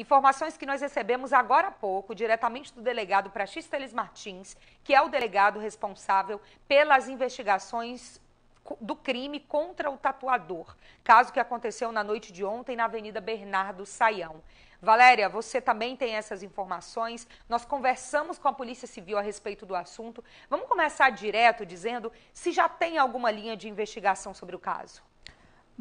Informações que nós recebemos agora há pouco, diretamente do delegado Praxis Teles Martins, que é o delegado responsável pelas investigações do crime contra o tatuador, caso que aconteceu na noite de ontem na Avenida Bernardo Saião. Valéria, você também tem essas informações. Nós conversamos com a Polícia Civil a respeito do assunto. Vamos começar direto dizendo se já tem alguma linha de investigação sobre o caso.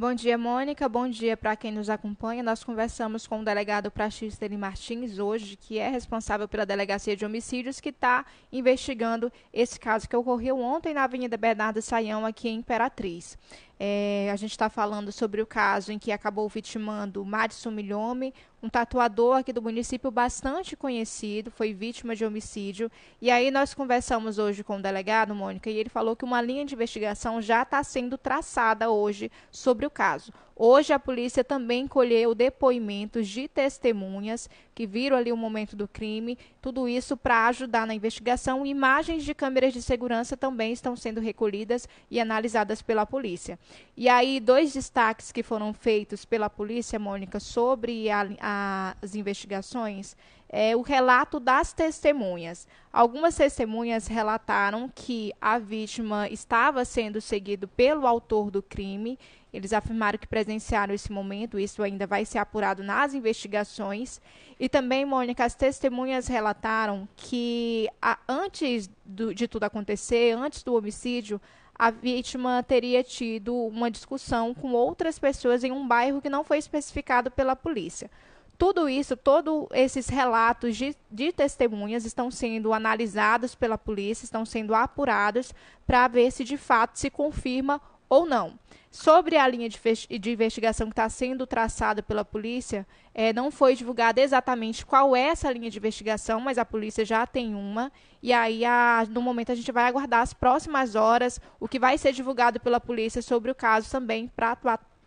Bom dia, Mônica. Bom dia para quem nos acompanha. Nós conversamos com o delegado Praxista Martins hoje, que é responsável pela Delegacia de Homicídios, que está investigando esse caso que ocorreu ontem na Avenida Bernardo Saião, aqui em Imperatriz. É, a gente está falando sobre o caso em que acabou vitimando Madison Milhome, um tatuador aqui do município bastante conhecido, foi vítima de homicídio. E aí nós conversamos hoje com o delegado, Mônica, e ele falou que uma linha de investigação já está sendo traçada hoje sobre o caso. Hoje a polícia também colheu depoimentos de testemunhas que viram ali o momento do crime, tudo isso para ajudar na investigação. Imagens de câmeras de segurança também estão sendo recolhidas e analisadas pela polícia. E aí, dois destaques que foram feitos pela polícia, Mônica, sobre a, a, as investigações. É, o relato das testemunhas. Algumas testemunhas relataram que a vítima estava sendo seguida pelo autor do crime eles afirmaram que presenciaram esse momento, isso ainda vai ser apurado nas investigações. E também, Mônica, as testemunhas relataram que a, antes do, de tudo acontecer, antes do homicídio, a vítima teria tido uma discussão com outras pessoas em um bairro que não foi especificado pela polícia. Tudo isso, todos esses relatos de, de, testemunhas estão sendo analisados pela polícia, estão sendo apurados para ver se de fato se confirma ou não. Sobre a linha de investigação que está sendo traçada pela polícia, é, não foi divulgada exatamente qual é essa linha de investigação, mas a polícia já tem uma. E aí, a, no momento, a gente vai aguardar as próximas horas o que vai ser divulgado pela polícia sobre o caso também, para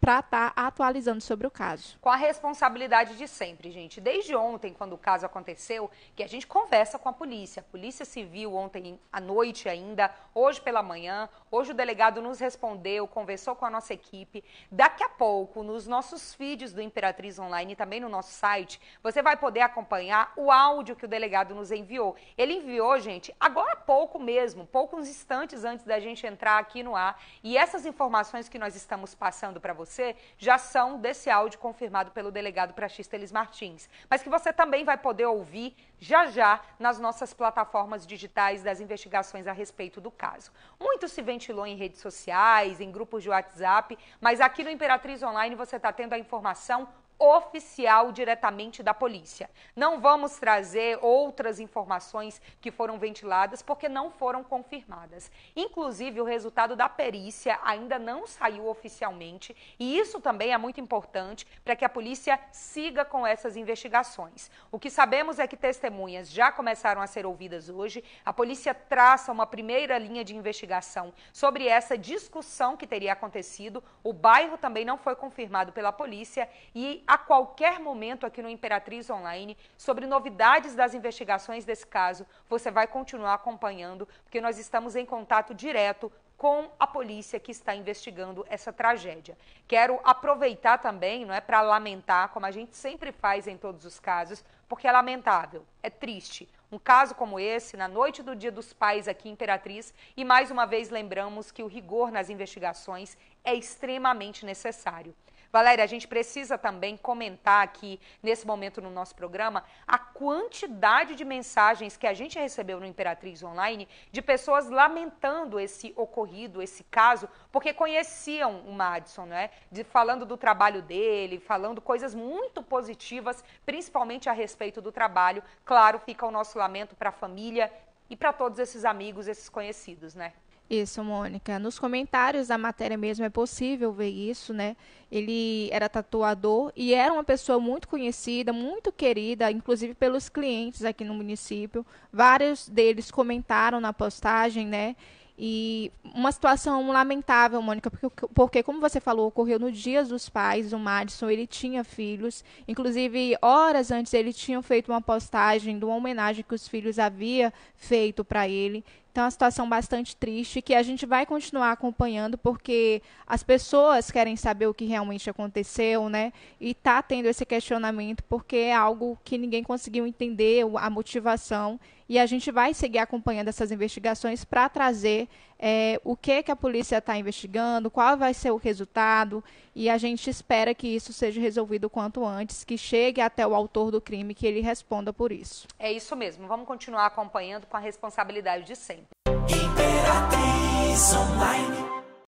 para estar tá atualizando sobre o caso. Com a responsabilidade de sempre, gente. Desde ontem, quando o caso aconteceu, que a gente conversa com a polícia. A polícia civil ontem à noite ainda, hoje pela manhã, hoje o delegado nos respondeu, conversou com a nossa equipe. Daqui a pouco, nos nossos feeds do Imperatriz Online e também no nosso site, você vai poder acompanhar o áudio que o delegado nos enviou. Ele enviou, gente, agora há pouco mesmo, poucos instantes antes da gente entrar aqui no ar. E essas informações que nós estamos passando para você você já são desse áudio confirmado pelo delegado Praxista Elis Martins, mas que você também vai poder ouvir já já nas nossas plataformas digitais das investigações a respeito do caso. Muito se ventilou em redes sociais, em grupos de WhatsApp, mas aqui no Imperatriz Online você está tendo a informação oficial diretamente da polícia. Não vamos trazer outras informações que foram ventiladas porque não foram confirmadas. Inclusive, o resultado da perícia ainda não saiu oficialmente e isso também é muito importante para que a polícia siga com essas investigações. O que sabemos é que testemunhas já começaram a ser ouvidas hoje. A polícia traça uma primeira linha de investigação sobre essa discussão que teria acontecido. O bairro também não foi confirmado pela polícia e a qualquer momento aqui no Imperatriz Online sobre novidades das investigações desse caso. Você vai continuar acompanhando, porque nós estamos em contato direto com a polícia que está investigando essa tragédia. Quero aproveitar também, não é para lamentar, como a gente sempre faz em todos os casos, porque é lamentável, é triste. Um caso como esse, na noite do Dia dos Pais aqui em Imperatriz, e mais uma vez lembramos que o rigor nas investigações é extremamente necessário. Valéria, a gente precisa também comentar aqui, nesse momento no nosso programa, a quantidade de mensagens que a gente recebeu no Imperatriz Online de pessoas lamentando esse ocorrido, esse caso, porque conheciam o Madison, né? De, falando do trabalho dele, falando coisas muito positivas, principalmente a respeito do trabalho. Claro, fica o nosso lamento para a família e para todos esses amigos, esses conhecidos, né? Isso, Mônica. Nos comentários da matéria mesmo é possível ver isso, né? Ele era tatuador e era uma pessoa muito conhecida, muito querida, inclusive pelos clientes aqui no município. Vários deles comentaram na postagem, né? E uma situação lamentável, Mônica, porque, porque, como você falou, ocorreu no Dia dos Pais, o Madison, ele tinha filhos. Inclusive, horas antes, ele tinha feito uma postagem de uma homenagem que os filhos haviam feito para ele. Então, é uma situação bastante triste que a gente vai continuar acompanhando porque as pessoas querem saber o que realmente aconteceu, né? E tá tendo esse questionamento porque é algo que ninguém conseguiu entender a motivação e a gente vai seguir acompanhando essas investigações para trazer é, o que, que a polícia está investigando, qual vai ser o resultado, e a gente espera que isso seja resolvido quanto antes, que chegue até o autor do crime, que ele responda por isso. É isso mesmo, vamos continuar acompanhando com a responsabilidade de sempre. Imperatriz Online.